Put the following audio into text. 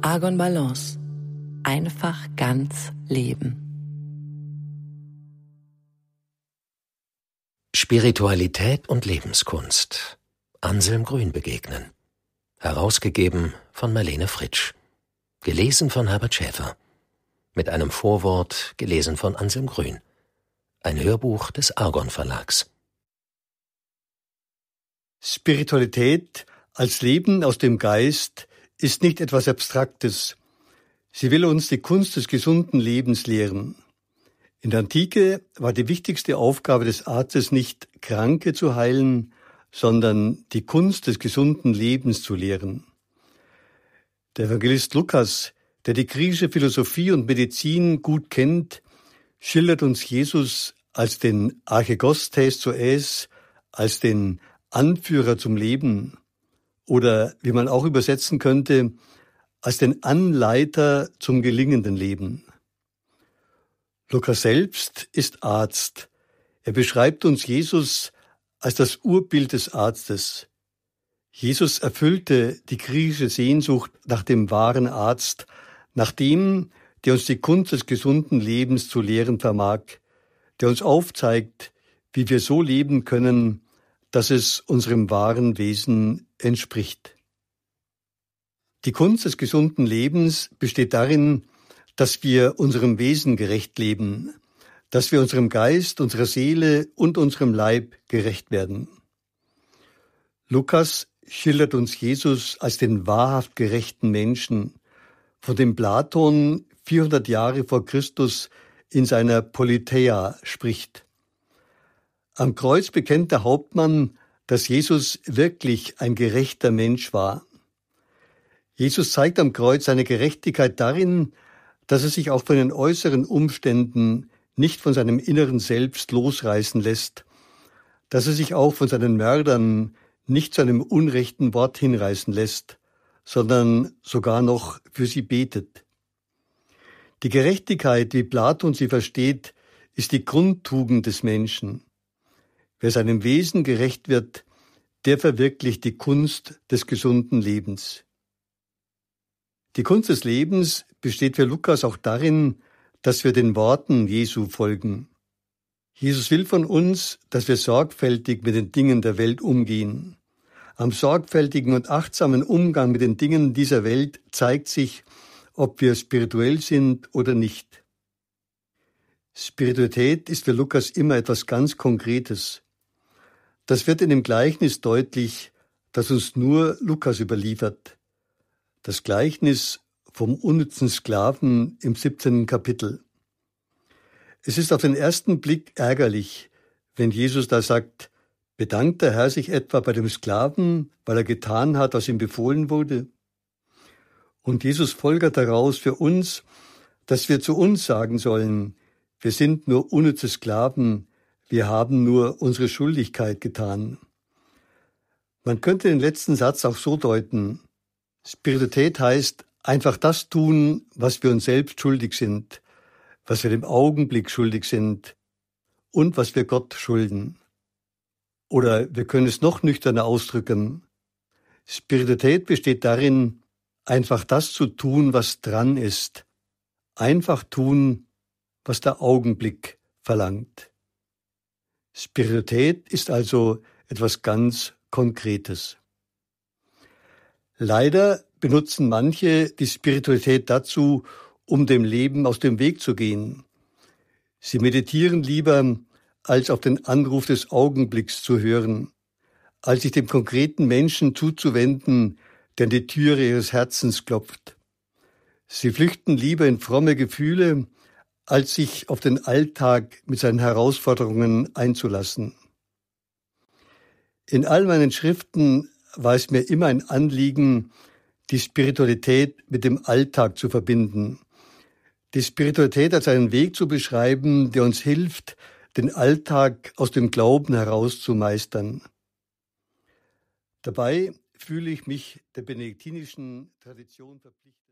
Argon Balance. Einfach ganz leben. Spiritualität und Lebenskunst. Anselm Grün begegnen. Herausgegeben von Marlene Fritsch. Gelesen von Herbert Schäfer mit einem Vorwort, gelesen von Anselm Grün. Ein Hörbuch des Argon Verlags. Spiritualität als Leben aus dem Geist ist nicht etwas Abstraktes. Sie will uns die Kunst des gesunden Lebens lehren. In der Antike war die wichtigste Aufgabe des Arztes nicht Kranke zu heilen, sondern die Kunst des gesunden Lebens zu lehren. Der Evangelist Lukas der die griechische Philosophie und Medizin gut kennt, schildert uns Jesus als den Archegostes zu Es, als den Anführer zum Leben oder wie man auch übersetzen könnte, als den Anleiter zum gelingenden Leben. Lukas selbst ist Arzt. Er beschreibt uns Jesus als das Urbild des Arztes. Jesus erfüllte die griechische Sehnsucht nach dem wahren Arzt, nach dem, der uns die Kunst des gesunden Lebens zu lehren vermag, der uns aufzeigt, wie wir so leben können, dass es unserem wahren Wesen entspricht. Die Kunst des gesunden Lebens besteht darin, dass wir unserem Wesen gerecht leben, dass wir unserem Geist, unserer Seele und unserem Leib gerecht werden. Lukas schildert uns Jesus als den wahrhaft gerechten Menschen, von dem Platon 400 Jahre vor Christus in seiner Politeia spricht. Am Kreuz bekennt der Hauptmann, dass Jesus wirklich ein gerechter Mensch war. Jesus zeigt am Kreuz seine Gerechtigkeit darin, dass er sich auch von den äußeren Umständen nicht von seinem inneren Selbst losreißen lässt, dass er sich auch von seinen Mördern nicht zu einem unrechten Wort hinreißen lässt, sondern sogar noch für sie betet. Die Gerechtigkeit, wie Platon sie versteht, ist die Grundtugend des Menschen. Wer seinem Wesen gerecht wird, der verwirklicht die Kunst des gesunden Lebens. Die Kunst des Lebens besteht für Lukas auch darin, dass wir den Worten Jesu folgen. Jesus will von uns, dass wir sorgfältig mit den Dingen der Welt umgehen. Am sorgfältigen und achtsamen Umgang mit den Dingen dieser Welt zeigt sich, ob wir spirituell sind oder nicht. Spiritualität ist für Lukas immer etwas ganz Konkretes. Das wird in dem Gleichnis deutlich, das uns nur Lukas überliefert. Das Gleichnis vom unnützen Sklaven im 17. Kapitel. Es ist auf den ersten Blick ärgerlich, wenn Jesus da sagt, Bedankt der Herr sich etwa bei dem Sklaven, weil er getan hat, was ihm befohlen wurde? Und Jesus folgert daraus für uns, dass wir zu uns sagen sollen, wir sind nur unnütze Sklaven, wir haben nur unsere Schuldigkeit getan. Man könnte den letzten Satz auch so deuten. Spiritität heißt einfach das tun, was wir uns selbst schuldig sind, was wir dem Augenblick schuldig sind und was wir Gott schulden. Oder wir können es noch nüchterner ausdrücken. Spiritualität besteht darin, einfach das zu tun, was dran ist. Einfach tun, was der Augenblick verlangt. Spiritualität ist also etwas ganz Konkretes. Leider benutzen manche die Spiritualität dazu, um dem Leben aus dem Weg zu gehen. Sie meditieren lieber als auf den Anruf des Augenblicks zu hören, als sich dem konkreten Menschen zuzuwenden, der an die Türe ihres Herzens klopft. Sie flüchten lieber in fromme Gefühle, als sich auf den Alltag mit seinen Herausforderungen einzulassen. In all meinen Schriften war es mir immer ein Anliegen, die Spiritualität mit dem Alltag zu verbinden, die Spiritualität als einen Weg zu beschreiben, der uns hilft, den Alltag aus dem Glauben heraus zu meistern. Dabei fühle ich mich der benediktinischen Tradition verpflichtet.